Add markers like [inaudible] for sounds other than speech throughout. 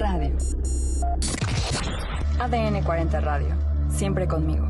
Radio. ADN 40 Radio. Siempre conmigo.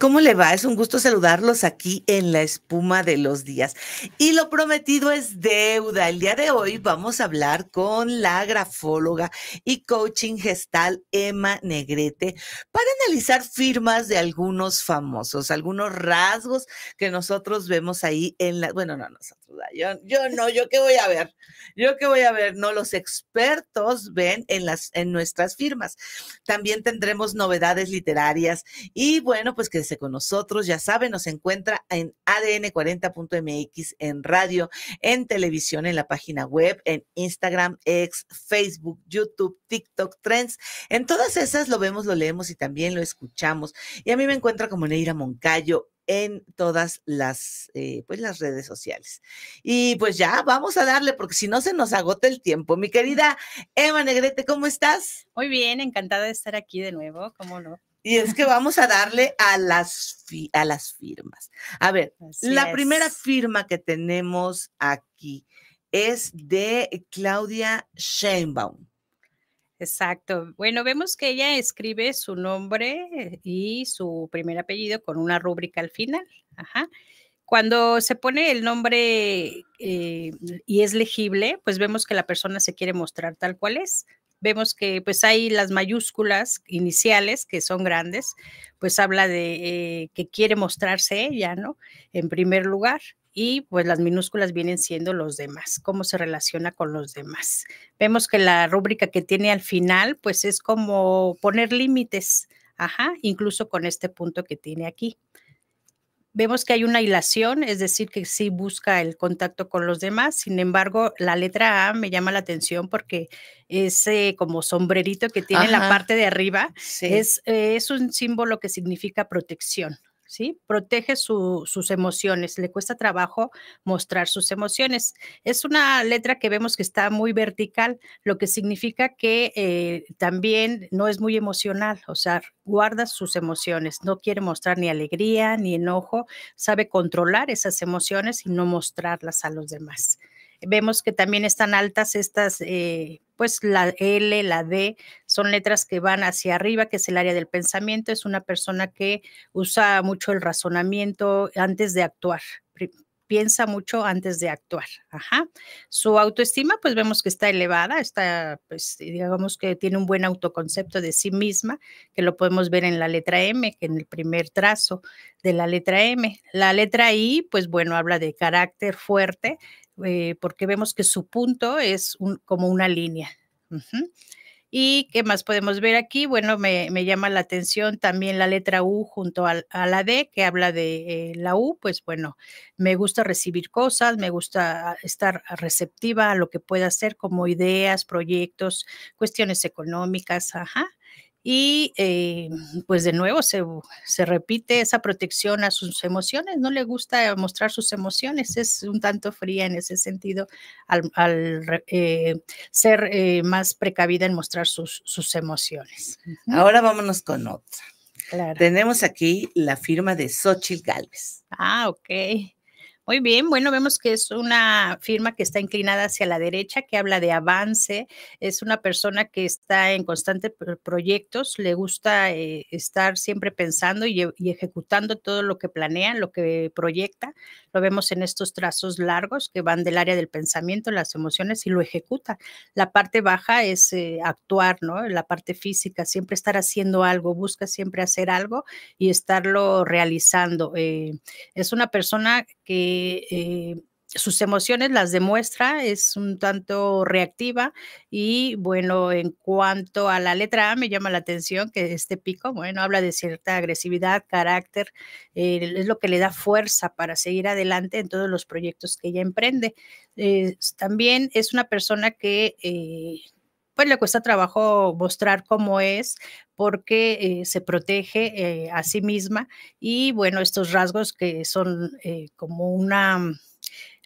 ¿Cómo le va? Es un gusto saludarlos aquí en la espuma de los días. Y lo prometido es deuda. El día de hoy vamos a hablar con la grafóloga y coaching gestal Emma Negrete para analizar firmas de algunos famosos, algunos rasgos que nosotros vemos ahí en la, bueno, no nosotros yo, no, yo qué voy a ver, yo qué voy a ver, no, los expertos ven en, las, en nuestras firmas. También tendremos novedades literarias y bueno, pues quédese con nosotros, ya saben, nos encuentra en ADN40.mx, en radio, en televisión, en la página web, en Instagram, ex, Facebook, YouTube, TikTok, Trends, en todas esas lo vemos, lo leemos y también lo escuchamos. Y a mí me encuentra como Neira Moncayo en todas las, eh, pues las redes sociales. Y pues ya, vamos a darle, porque si no se nos agota el tiempo. Mi querida Eva Negrete, ¿cómo estás? Muy bien, encantada de estar aquí de nuevo, ¿cómo no? Y es que vamos a darle a las, a las firmas. A ver, la primera firma que tenemos aquí es de Claudia Sheinbaum. Exacto. Bueno, vemos que ella escribe su nombre y su primer apellido con una rúbrica al final. Ajá. Cuando se pone el nombre eh, y es legible, pues vemos que la persona se quiere mostrar tal cual es. Vemos que pues hay las mayúsculas iniciales que son grandes, pues habla de eh, que quiere mostrarse ella, ¿no? En primer lugar y pues las minúsculas vienen siendo los demás, cómo se relaciona con los demás. Vemos que la rúbrica que tiene al final pues es como poner límites, ajá, incluso con este punto que tiene aquí. Vemos que hay una hilación, es decir, que sí busca el contacto con los demás. Sin embargo, la letra A me llama la atención porque ese como sombrerito que tiene la parte de arriba es, eh, es un símbolo que significa protección. ¿sí? Protege sus emociones, le cuesta trabajo mostrar sus emociones. Es una letra que vemos que está muy vertical, lo que significa que eh, también no es muy emocional, o sea, guarda sus emociones, no quiere mostrar ni alegría ni enojo, sabe controlar esas emociones y no mostrarlas a los demás. Vemos que también están altas estas, eh, pues la L, la D, son letras que van hacia arriba, que es el área del pensamiento. Es una persona que usa mucho el razonamiento antes de actuar piensa mucho antes de actuar. Su autoestima, pues vemos que está elevada, está, pues digamos que tiene un buen autoconcepto de sí misma, que lo podemos ver en la letra M, que en el primer trazo de la letra M. La letra I, pues bueno, habla de carácter fuerte, eh, porque vemos que su punto es como una línea. ¿Y qué más podemos ver aquí? Bueno, me, llama la atención también la letra U junto a, la D, que habla de eh, la U, pues bueno, me gusta recibir cosas, me gusta estar receptiva a lo que pueda hacer como ideas, proyectos, cuestiones económicas, ajá. Y eh, pues de nuevo se, repite esa protección a sus emociones, no le gusta mostrar sus emociones, es un tanto fría en ese sentido al, eh, ser eh, más precavida en mostrar sus, sus emociones. Ahora vámonos con otra. Tenemos aquí la firma de Xochitl Galvez. Ah, ok. Muy bien, bueno, vemos que es una firma que está inclinada hacia la derecha, que habla de avance, es una persona que está en constantes proyectos, le gusta eh, estar siempre pensando y, ejecutando todo lo que planea, lo que proyecta. Lo vemos en estos trazos largos que van del área del pensamiento, las emociones y lo ejecuta. La parte baja es eh, actuar, ¿no? La parte física, siempre estar haciendo algo, busca siempre hacer algo y estarlo realizando. Eh, es una persona que eh, sus emociones las demuestra, es un tanto reactiva y bueno, en cuanto a la letra A me llama la atención que este pico, bueno, habla de cierta agresividad, carácter, es lo que le da fuerza para seguir adelante en todos los proyectos que ella emprende. también es una persona que eh, pues le cuesta trabajo mostrar cómo es porque eh, se protege eh, a sí misma y bueno, estos rasgos que son eh, como una... Mm,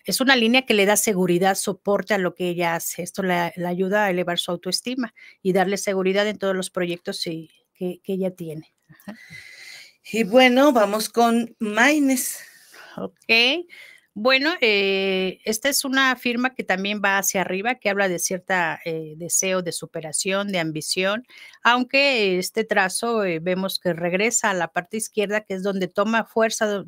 es una línea que le da seguridad, soporte a lo que ella hace. Esto le ayuda a elevar su autoestima y darle seguridad en todos los proyectos que, ella tiene. Y bueno, vamos con Maines. Ok. Bueno, eh, esta es una firma que también va hacia arriba, que habla de cierta eh, deseo de superación, de ambición, aunque este trazo eh, vemos que regresa a la parte izquierda, que es donde toma fuerza,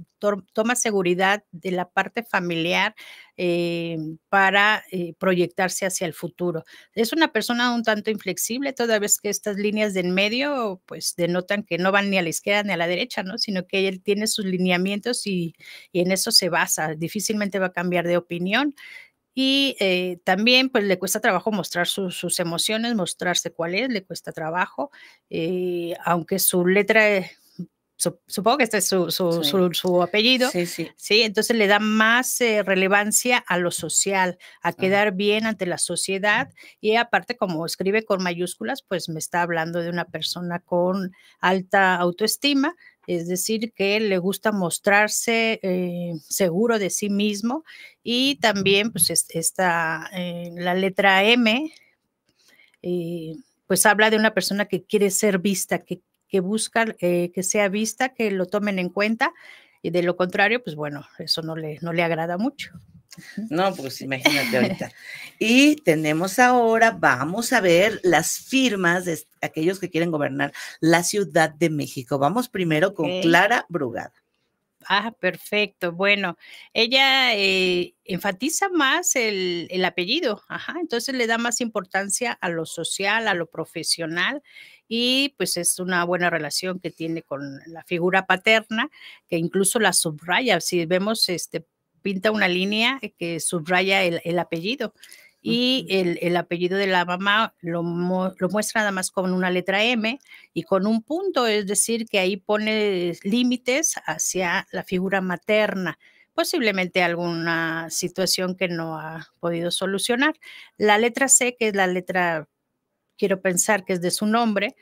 toma seguridad de la parte familiar, eh, para eh, proyectarse hacia el futuro. Es una persona un tanto inflexible, toda vez que estas líneas de en medio pues denotan que no van ni a la izquierda ni a la derecha, ¿no? sino que él tiene sus lineamientos y, en eso se basa, difícilmente va a cambiar de opinión y eh, también pues le cuesta trabajo mostrar sus emociones, mostrarse cuál es, le cuesta trabajo, aunque su letra supongo que este es su, apellido, sí, sí. entonces le da más eh, relevancia a lo social, a quedar bien ante la sociedad y aparte como escribe con mayúsculas, pues me está hablando de una persona con alta autoestima, es decir, que le gusta mostrarse eh, seguro de sí mismo y también pues está eh, la letra M pues habla de una persona que quiere ser vista, que que buscan eh, que sea vista, que lo tomen en cuenta y de lo contrario, pues bueno, eso no le, no le agrada mucho. No, pues imagínate [laughs] ahorita. Y tenemos ahora, vamos a ver las firmas de aquellos que quieren gobernar la Ciudad de México. Vamos primero con Clara Brugada. Ah, perfecto. Bueno, ella eh, enfatiza más el, el apellido, ajá, entonces le da más importancia a lo social, a lo profesional y pues es una buena relación que tiene con la figura paterna, que incluso la subraya, si vemos, este, pinta una línea que subraya el, apellido y el, apellido de la mamá lo, lo, muestra nada más con una letra M y con un punto, es decir, que ahí pone límites hacia la figura materna posiblemente alguna situación que no ha podido solucionar. La letra C, que es la letra quiero pensar que es de su nombre.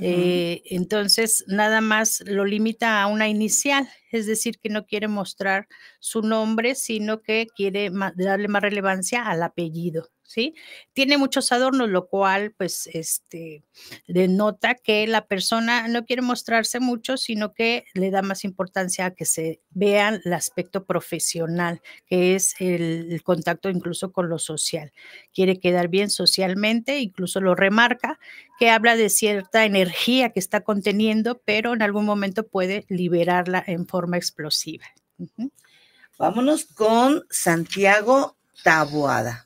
Eh, entonces, nada más lo limita a una inicial, es decir, que no quiere mostrar su nombre, sino que quiere darle más relevancia al apellido. ¿sí? Tiene muchos adornos, lo cual pues este, denota que la persona no quiere mostrarse mucho, sino que le da más importancia a que se vea el aspecto profesional, que es el, contacto incluso con lo social. Quiere quedar bien socialmente, incluso lo remarca, que habla de cierta energía que está conteniendo, pero en algún momento puede liberarla en forma explosiva. Vámonos con Santiago Taboada.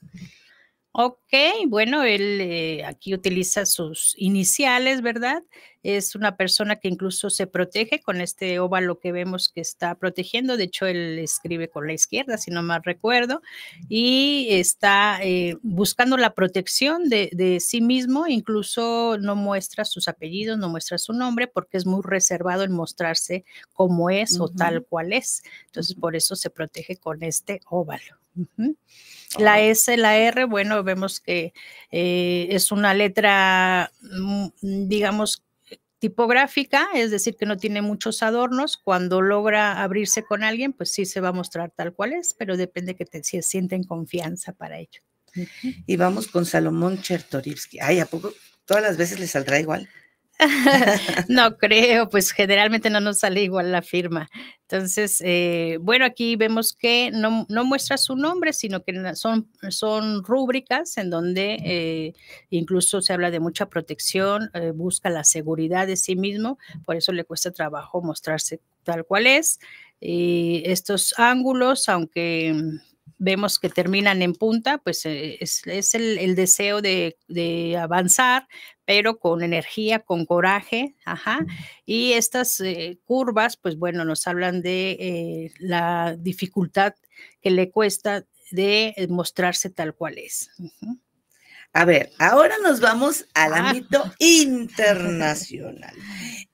Ok, bueno, él eh, aquí utiliza sus iniciales, ¿verdad? Es una persona que incluso se protege con este óvalo que vemos que está protegiendo. De hecho, él escribe con la izquierda, si no mal recuerdo, y está eh, buscando la protección de, sí mismo. Incluso no muestra sus apellidos, no muestra su nombre, porque es muy reservado en mostrarse como es o tal cual es. Entonces, por eso se protege con este óvalo. Ah, la S, la R, bueno, vemos que eh, es una letra, mm, digamos, tipográfica, es decir, que no tiene muchos adornos. Cuando logra abrirse con alguien, pues sí se va a mostrar tal cual es, pero depende que te, sienten confianza para ello. Y vamos con Salomón Chertorivsky. Ay, ¿a poco todas las veces le saldrá igual? [laughs] no creo, pues generalmente no nos sale igual la firma. Entonces, eh, bueno, aquí vemos que no, muestra su nombre, sino que son, son rúbricas en donde eh, incluso se habla de mucha protección, eh, busca la seguridad de sí mismo, por eso le cuesta trabajo mostrarse tal cual es. Y estos ángulos, aunque vemos que terminan en punta, pues es, el, deseo de, de, avanzar, pero con energía, con coraje, ajá. Y estas eh, curvas, pues bueno, nos hablan de eh, la dificultad que le cuesta de eh, mostrarse tal cual es. A ver, ahora nos vamos al ah. ámbito [laughs] internacional.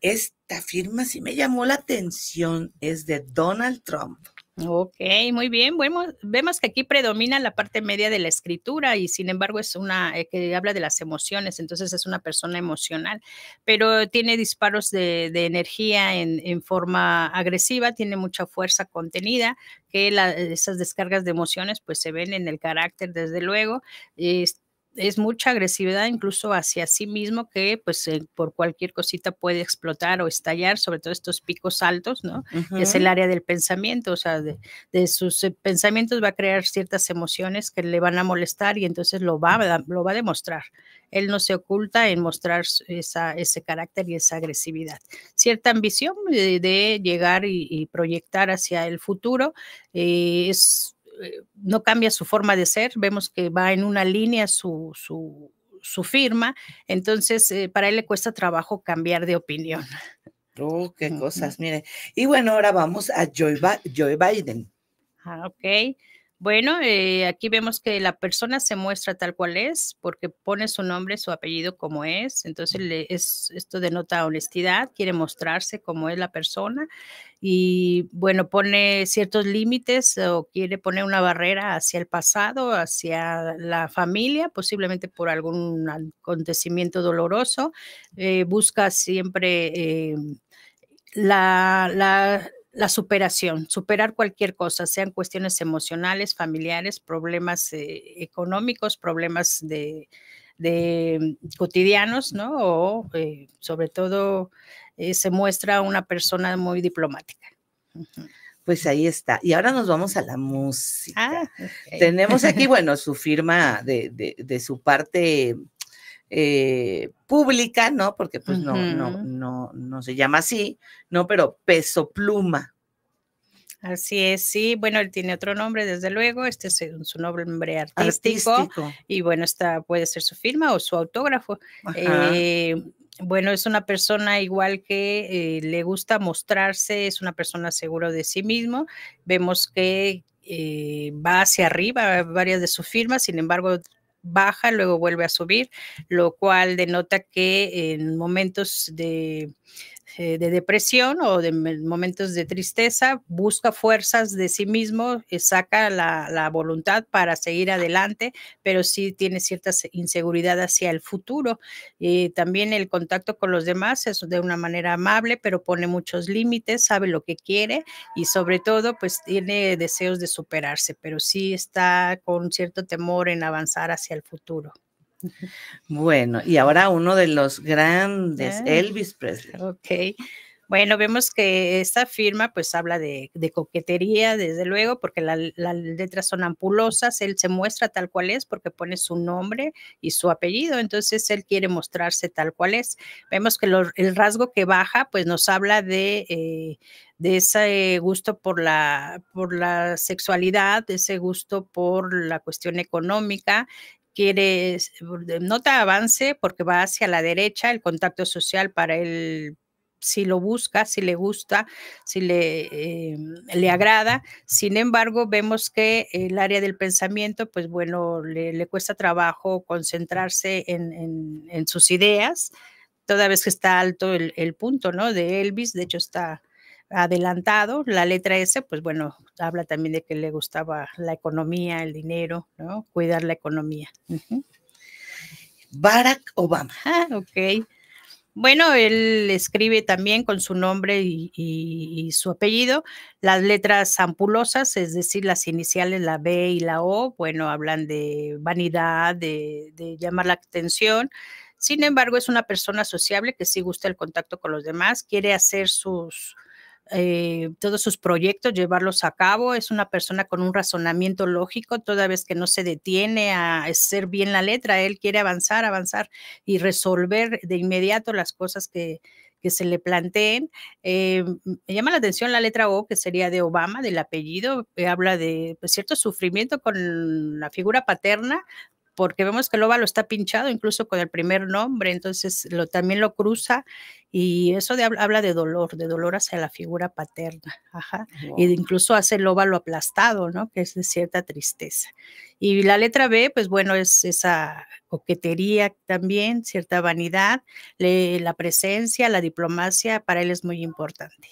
Esta firma sí me llamó la atención, es de Donald Trump. Ok, muy bien. Bueno, vemos que aquí predomina la parte media de la escritura y sin embargo es una eh, que habla de las emociones, entonces es una persona emocional, pero tiene disparos de, energía en, forma agresiva, tiene mucha fuerza contenida, que esas descargas de emociones pues se ven en el carácter desde luego es mucha agresividad incluso hacia sí mismo que pues eh, por cualquier cosita puede explotar o estallar, sobre todo estos picos altos, ¿no? Es el área del pensamiento, o sea, de, sus eh, pensamientos va a crear ciertas emociones que le van a molestar y entonces lo va, a, lo va a demostrar. Él no se oculta en mostrar ese carácter y esa agresividad. Cierta ambición de, llegar y, proyectar hacia el futuro eh, es eh, no cambia su forma de ser, vemos que va en una línea su, su, su firma, entonces eh, para él le cuesta trabajo cambiar de opinión. Oh, qué cosas, mire. Y bueno, ahora vamos a Joe, Biden. Ah, ok. Bueno, eh, aquí vemos que la persona se muestra tal cual es porque pone su nombre, su apellido como es. Entonces, le, es, esto denota honestidad, quiere mostrarse como es la persona y, bueno, pone ciertos límites o quiere poner una barrera hacia el pasado, hacia la familia, posiblemente por algún acontecimiento doloroso. Eh, busca siempre eh, la, la la superación, superar cualquier cosa, sean cuestiones emocionales, familiares, problemas eh, económicos, problemas de, mm, cotidianos, ¿no? O eh, sobre todo eh, se muestra una persona muy diplomática. Pues ahí está. Y ahora nos vamos a la música. Ah, Tenemos aquí, [laughs] bueno, su firma de, de su parte eh, pública, ¿no? Porque pues no, no, no, no se llama así, ¿no? Pero peso pluma. Así es, sí, bueno, él tiene otro nombre, desde luego, este es eh, su nombre artístico, y bueno, esta puede ser su firma o su autógrafo. Eh, bueno, es una persona igual que le gusta mostrarse, es una persona segura de sí mismo, vemos que va hacia arriba varias de sus firmas, sin embargo, baja, luego vuelve a subir, lo cual denota que en momentos de eh, de depresión o de momentos de tristeza, busca fuerzas de sí mismo, eh, saca la, voluntad para seguir adelante, pero sí tiene cierta inseguridad hacia el futuro. Eh, también el contacto con los demás es de una manera amable, pero pone muchos límites, sabe lo que quiere y sobre todo pues tiene deseos de superarse, pero sí está con cierto temor en avanzar hacia el futuro. Bueno, y ahora uno de los grandes, ah, Elvis Presley. Ok. Bueno, vemos que esta firma pues habla de, coquetería, desde luego, porque las letras son ampulosas, él se muestra tal cual es porque pone su nombre y su apellido, entonces él quiere mostrarse tal cual es. Vemos que el rasgo que baja pues nos habla de... Eh, de ese gusto por la, por la sexualidad, de ese gusto por la cuestión económica, quiere, eh, nota avance porque va hacia la derecha, el contacto social para él, si lo busca, si le gusta, si le, eh, le agrada. Sin embargo, vemos que el área del pensamiento, pues bueno, le, cuesta trabajo concentrarse en, en, en, sus ideas, toda vez que está alto el, el punto, ¿no? De Elvis, de hecho está adelantado. La letra S, pues bueno, habla también de que le gustaba la economía, el dinero, ¿no? Cuidar la economía. Barack Obama. Ah, ok. Bueno, él escribe también con su nombre y, su apellido las letras ampulosas, es decir, las iniciales, la B y la O, bueno, hablan de vanidad, de llamar la atención. Sin embargo, es una persona sociable que sí gusta el contacto con los demás, quiere hacer sus, eh, todos sus proyectos, llevarlos a cabo. Es una persona con un razonamiento lógico, toda vez que no se detiene a ser bien la letra, él quiere avanzar, avanzar y resolver de inmediato las cosas que, se le planteen. Eh, me llama la atención la letra O, que sería de Obama, del apellido, que eh, habla de pues, cierto sufrimiento con la figura paterna, porque vemos que el óvalo está pinchado incluso con el primer nombre, entonces lo, también lo cruza y eso habla de dolor, de dolor hacia la figura paterna, ajá, y incluso hace el óvalo aplastado, ¿no? Que es de cierta tristeza. Y la letra B, pues bueno, es esa coquetería también, cierta vanidad, la presencia, la diplomacia, para él es muy importante.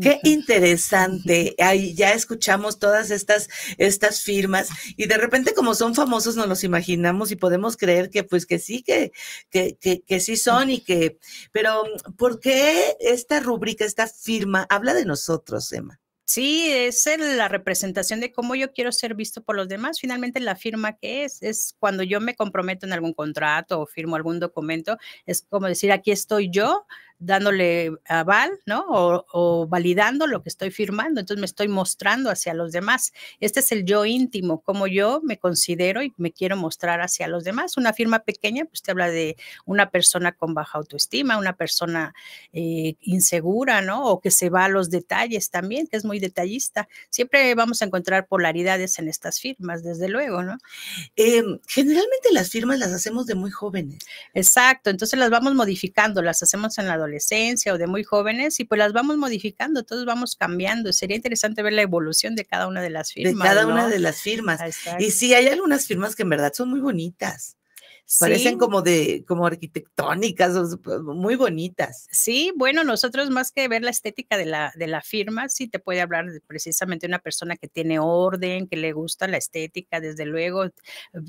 Qué [laughs] interesante. ya escuchamos todas estas, estas firmas y de repente como son famosos nos los imaginamos y podemos creer que pues que sí, que, que, que, sí son y que... Pero ¿por qué esta rúbrica, esta firma habla de nosotros, Emma? Sí, es la representación de cómo yo quiero ser visto por los demás. Finalmente, la firma que es, es cuando yo me comprometo en algún contrato o firmo algún documento, es como decir, aquí estoy yo, dándole aval, ¿no? O, validando lo que estoy firmando. Entonces me estoy mostrando hacia los demás. Este es el yo íntimo, como yo me considero y me quiero mostrar hacia los demás. Una firma pequeña, pues te habla de una persona con baja autoestima, una persona eh, insegura, ¿no? O que se va a los detalles también, que es muy detallista. Siempre vamos a encontrar polaridades en estas firmas, desde luego, ¿no? Em, generalmente las firmas las hacemos de muy jóvenes. Exacto, entonces las vamos modificando, las hacemos en la adolescencia adolescencia o de muy jóvenes y pues las vamos modificando, todos vamos cambiando. Sería interesante ver la evolución de cada una de las firmas. De cada una de las firmas. Y sí, hay algunas firmas que en verdad son muy bonitas. Parecen como de, como arquitectónicas, muy bonitas. Sí, bueno, nosotros más que ver la estética de la, de la firma, sí te puede hablar de precisamente una persona que tiene orden, que le gusta la estética, desde luego,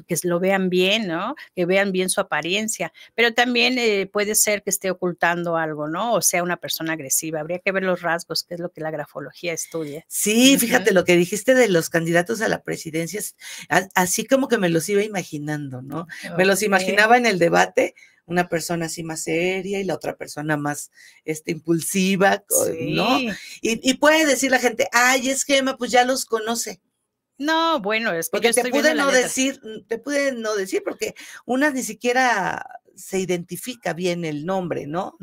que lo vean bien, ¿no? Que vean bien su apariencia, pero también eh, puede ser que esté ocultando algo, ¿no? O sea, una persona agresiva. Habría que ver los rasgos, que es lo que la grafología estudia. Sí, fíjate lo que dijiste de los candidatos a la presidencia, así como que me los iba imaginando, ¿no? Me los imaginaba en el debate, una persona así más seria y la otra persona más este, impulsiva, ¿no? Y, puede decir la gente, ay, es Gema, pues ya los conoce. No, bueno, es porque te pude no decir, mm, te pude no decir, porque unas ni siquiera se identifica bien el nombre, ¿no?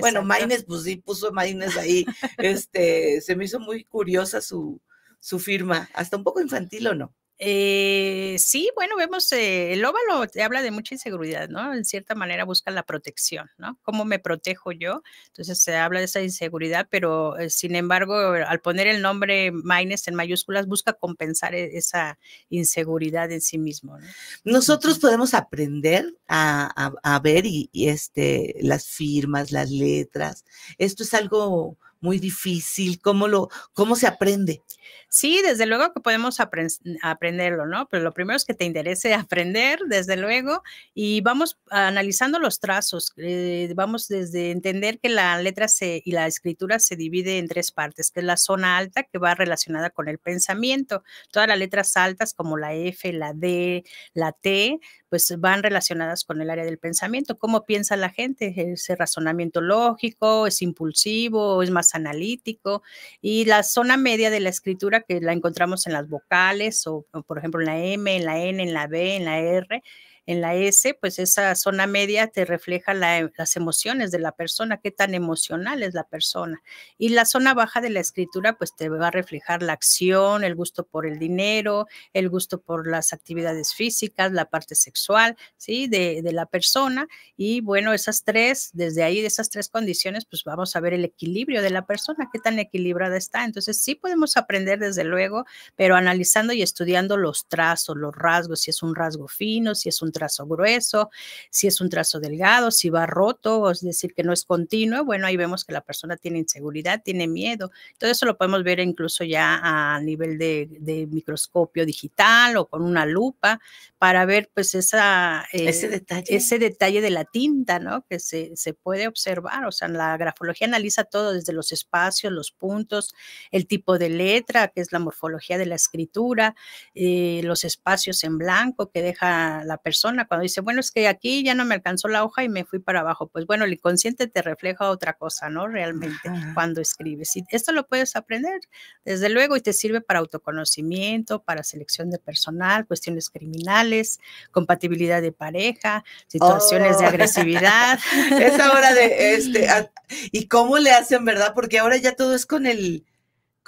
bueno, Maines, pues sí, puso Maines ahí. [laughs] este, se me hizo muy curiosa su, su firma, hasta un poco infantil o no. Eh, sí, bueno, vemos eh, el óvalo te habla de mucha inseguridad, ¿no? En cierta manera busca la protección, ¿no? ¿Cómo me protejo yo? Entonces se habla de esa inseguridad, pero eh, sin embargo, al poner el nombre Maines en mayúsculas, busca compensar e, esa inseguridad en sí mismo. ¿no? Nosotros podemos aprender a, ver y, este, las firmas, las letras. Esto es algo muy difícil? ¿Cómo, lo, cómo se aprende? Sí, desde luego que podemos aprenderlo, ¿no? Pero lo primero es que te interese [laughs] aprender, desde luego, y vamos analizando los trazos. Eh, vamos desde entender que la letra se, y la escritura se divide en tres partes, que es la zona alta, que va relacionada con el pensamiento. Todas las letras altas, como la F, la D, la T, pues van relacionadas con el área del pensamiento. ¿Cómo piensa la gente? ¿Es eh, razonamiento lógico? ¿Es impulsivo? ¿Es más analítico? Y la zona media de la escritura que la encontramos en las vocales o, o por ejemplo en la M, en la N, en la B, en la R, en la S, pues esa zona media te refleja em, las emociones de la persona, qué tan emocional es la persona. Y la zona baja de la escritura, pues te va a reflejar la acción, el gusto por el dinero, el gusto por las actividades físicas, la parte sexual, ¿sí? De, de la persona. Y bueno, esas tres, desde ahí, de esas tres condiciones, pues vamos a ver el equilibrio de la persona, qué tan equilibrada está. Entonces, sí podemos aprender, desde luego, pero analizando y estudiando los trazos, los rasgos, si es un rasgo fino, si es un trazo grueso, si es un trazo delgado, si va roto, es decir, que no es continuo. Bueno, ahí vemos que la persona tiene inseguridad, tiene miedo. Todo eso lo podemos ver incluso ya a nivel de, microscopio digital o con una lupa para ver pues esa, ese, eh, detalle. ese detalle de la tinta, ¿no? Que se, puede observar. O sea, la grafología analiza todo desde los espacios, los puntos, el tipo de letra, que es la morfología de la escritura, eh, los espacios en blanco que deja la persona cuando dice, bueno, es que aquí ya no me alcanzó la hoja y me fui para abajo. Pues bueno, el inconsciente te refleja otra cosa, ¿no? Realmente, cuando escribes. Y esto lo puedes aprender, desde luego, y te sirve para autoconocimiento, para selección de personal, cuestiones criminales, compatibilidad de pareja, situaciones de oh. agresividad. [laughs] es ahora de, este, [laughs] ¿y cómo le hacen, verdad? Porque ahora ya todo es con el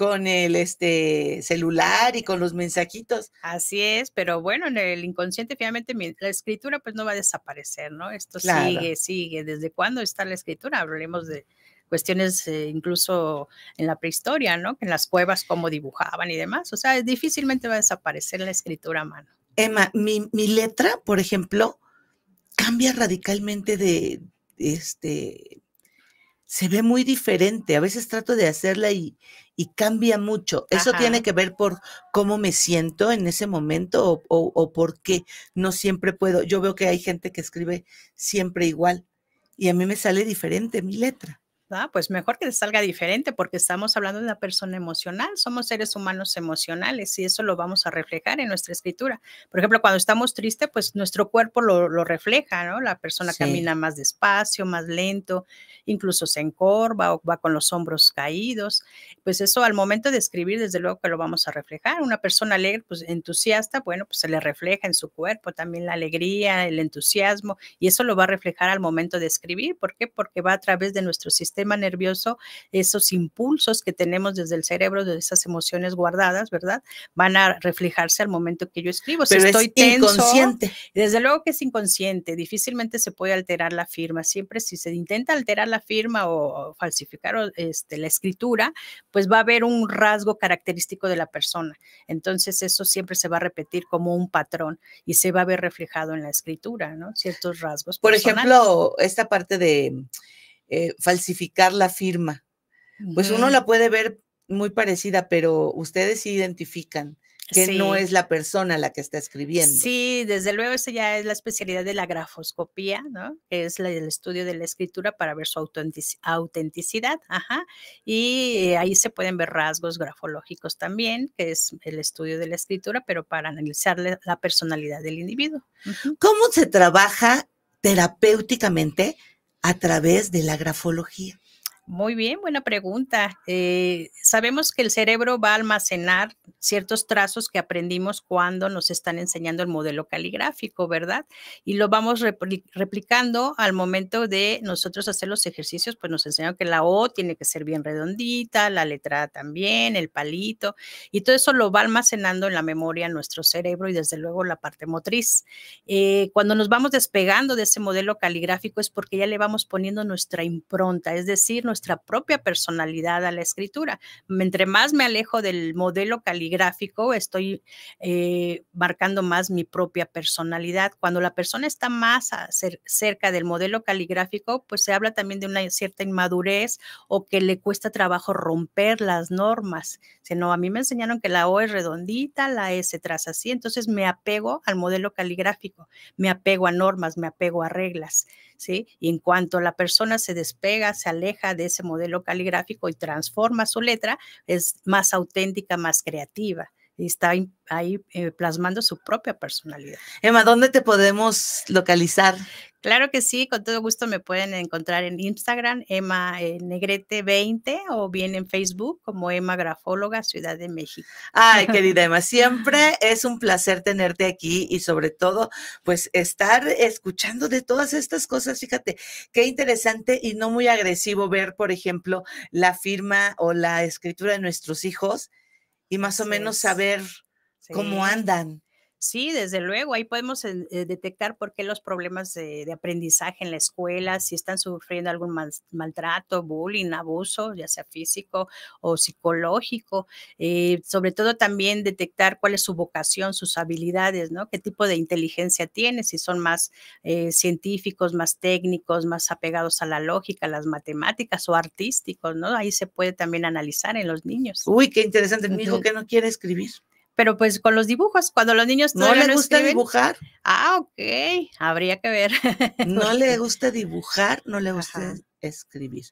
con el este celular y con los mensajitos. Así es, pero bueno, en el inconsciente finalmente la escritura pues no va a desaparecer, ¿no? Esto sigue, sigue. ¿Desde cuándo está la escritura? hablaremos de cuestiones eh, incluso en la prehistoria, ¿no? En las cuevas cómo dibujaban y demás. O sea, difícilmente va a desaparecer la escritura a mano. Emma, mi, letra, por ejemplo, cambia radicalmente de, de este se ve muy diferente. A veces trato de hacerla y, y cambia mucho. ¿Eso tiene que ver por cómo me siento en ese momento o por qué no siempre puedo? Yo veo que hay gente que escribe siempre igual y a mí me sale diferente mi letra. Pues mejor que te salga diferente porque estamos hablando de una persona emocional, somos seres humanos emocionales y eso lo vamos a reflejar en nuestra escritura. Por ejemplo, cuando estamos tristes, pues nuestro cuerpo lo, refleja, ¿no? La persona camina más despacio, más lento, incluso se encorva o va con los hombros caídos. Pues eso al momento de escribir, desde luego que lo vamos a reflejar. Una persona alegre, pues entusiasta, bueno, pues se le refleja en su cuerpo también la alegría, el entusiasmo y eso lo va a reflejar al momento de escribir. ¿Por qué? Porque va a través de nuestro sistema nervioso, esos impulsos que tenemos desde el cerebro, de esas emociones guardadas, ¿verdad? Van a reflejarse al momento que yo escribo. si estoy es inconsciente. Desde luego que es inconsciente, difícilmente se puede alterar la firma. Siempre si se intenta alterar la firma o, falsificar este, la escritura, pues va a haber un rasgo característico de la persona. Entonces eso siempre se va a repetir como un patrón y se va a ver reflejado en la escritura, ¿no? Ciertos rasgos. Por ejemplo, esta parte de eh, falsificar la firma. Pues uno la puede ver muy parecida, pero ustedes identifican que no es la persona la que está escribiendo. Sí, desde luego esa ya es la especialidad de la grafoscopía, ¿no? Que es el estudio de la escritura para ver su autenticidad, Y eh, ahí se pueden ver rasgos grafológicos también, que es el estudio de la escritura, pero para analizar la, personalidad del individuo. ¿Cómo se trabaja terapéuticamente a través de la grafología. Muy bien, buena pregunta. Eh, sabemos que el cerebro va a almacenar ciertos trazos que aprendimos cuando nos están enseñando el modelo caligráfico, ¿verdad? Y lo vamos replicando al momento de nosotros hacer los ejercicios, pues nos enseñan que la O tiene que ser bien redondita, la letra también, el palito, y todo eso lo va almacenando en la memoria nuestro cerebro y desde luego la parte motriz. Eh, cuando nos vamos despegando de ese modelo caligráfico es porque ya le vamos poniendo nuestra impronta, es decir, nuestra propia personalidad a la escritura. Entre más me alejo del modelo caligráfico, estoy eh, marcando más mi propia personalidad. Cuando la persona está más cerca del modelo caligráfico, pues se habla también de una cierta inmadurez o que le cuesta trabajo romper las normas. Si a mí me enseñaron que la O es redondita, la S traza así, entonces me apego al modelo caligráfico, me apego a normas, me apego a reglas. Y en cuanto la persona se despega, se aleja de ese modelo caligráfico y transforma su letra, es más auténtica, más creativa y está ahí eh, plasmando su propia personalidad. Emma, ¿dónde te podemos localizar? Claro que sí, con todo gusto me pueden encontrar en Instagram, Emma eh, Negrete20, o bien en Facebook como Emma Grafóloga Ciudad de México. Ay, [laughs] querida Emma, siempre es un placer tenerte aquí y sobre todo, pues estar escuchando de todas estas cosas. Fíjate, qué interesante y no muy agresivo ver, por ejemplo, la firma o la escritura de nuestros hijos y más o menos saber cómo andan. Sí, desde luego, ahí podemos eh, eh, detectar por qué los problemas de, aprendizaje en la escuela, si están sufriendo algún maltrato, bullying, abuso, ya sea físico o psicológico. Eh, sobre todo también detectar cuál es su vocación, sus habilidades, ¿no? ¿Qué tipo de inteligencia tiene? Si son más científicos, más técnicos, más apegados a la lógica, las matemáticas o artísticos, ¿no? Ahí se puede también analizar en los niños. Uy, qué interesante. Mi hijo que no quiere escribir pero pues con los dibujos, cuando los niños no le gusta dibujar. Ah, ok, habría que ver. [laughs] no le gusta dibujar, no le gusta escribir.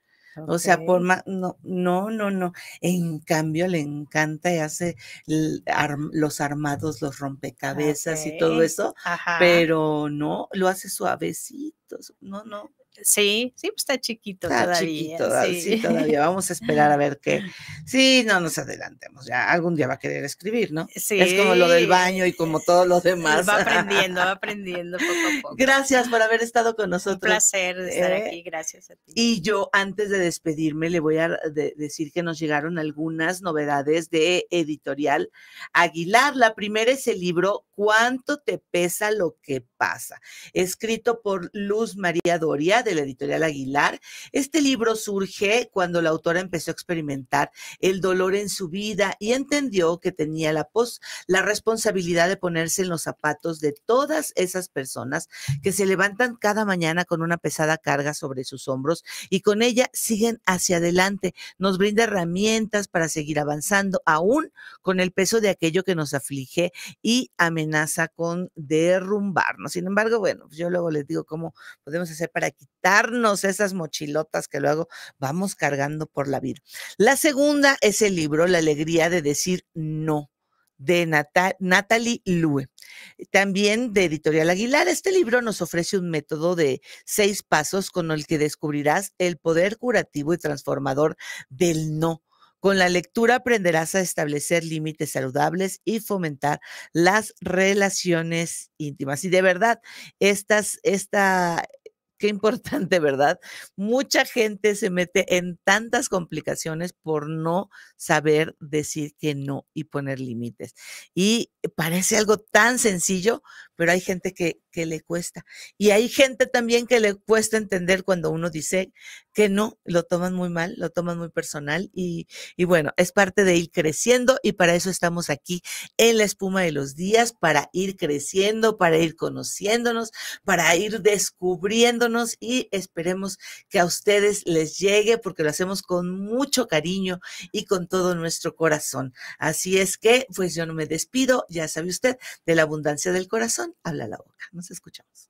O sea, por más, no, no, no, no. En cambio, le encanta y hace los armados, los rompecabezas y todo eso, pero no, lo hace suavecito. No, no. Sí, sí, pues está chiquito está todavía. Chiquito, ah, sí. todavía. Vamos a esperar a ver qué. [laughs] Sí, no nos adelantemos. Ya algún día va a querer escribir, ¿no? Sí. Es como lo del baño y como todos los demás. Va [laughs] aprendiendo, va aprendiendo poco a poco. Gracias por haber estado con nosotros. Un placer estar ¿eh? aquí, gracias a ti. Y yo, antes de despedirme, le voy a decir que nos llegaron algunas novedades de editorial Aguilar. La primera es el libro ¿Cuánto te pesa lo que pasa? Escrito por Luz María Doria de la editorial Aguilar, este libro surge cuando la autora empezó a experimentar el dolor en su vida y entendió que tenía la, responsabilidad de ponerse en los zapatos de todas esas personas que se levantan cada mañana con una pesada carga sobre sus hombros y con ella siguen hacia adelante. Nos brinda herramientas para seguir avanzando, aún con el peso de aquello que nos aflige y amenaza Nasa con derrumbarnos. Sin embargo, bueno, pues, yo luego les digo cómo podemos hacer para quitarnos esas mochilotas que luego vamos cargando por la vida. La segunda es el libro La alegría de decir no de Natalie Lue, también de Editorial Aguilar. Este libro nos ofrece un método de seis pasos con el que descubrirás el poder curativo y transformador del no con la lectura aprenderás a establecer límites saludables y fomentar las relaciones íntimas. Y de verdad, estas, esta, qué importante, [laughs] ¿verdad? Mucha gente se mete en tantas complicaciones por no saber decir que no y poner límites. Y parece algo tan sencillo, pero hay gente que, le cuesta. Y hay gente también que le cuesta entender cuando uno dice que no, lo toman muy mal, lo toman muy personal y, y bueno, es parte de ir creciendo y para eso estamos aquí en la espuma de los días, para ir creciendo, para ir conociéndonos, para ir descubriéndonos y esperemos que a ustedes les llegue porque lo hacemos con mucho cariño y con todo nuestro corazón. Así es que, pues yo no me despido, ya sabe usted, de la abundancia del corazón habla la boca. Nos escuchamos.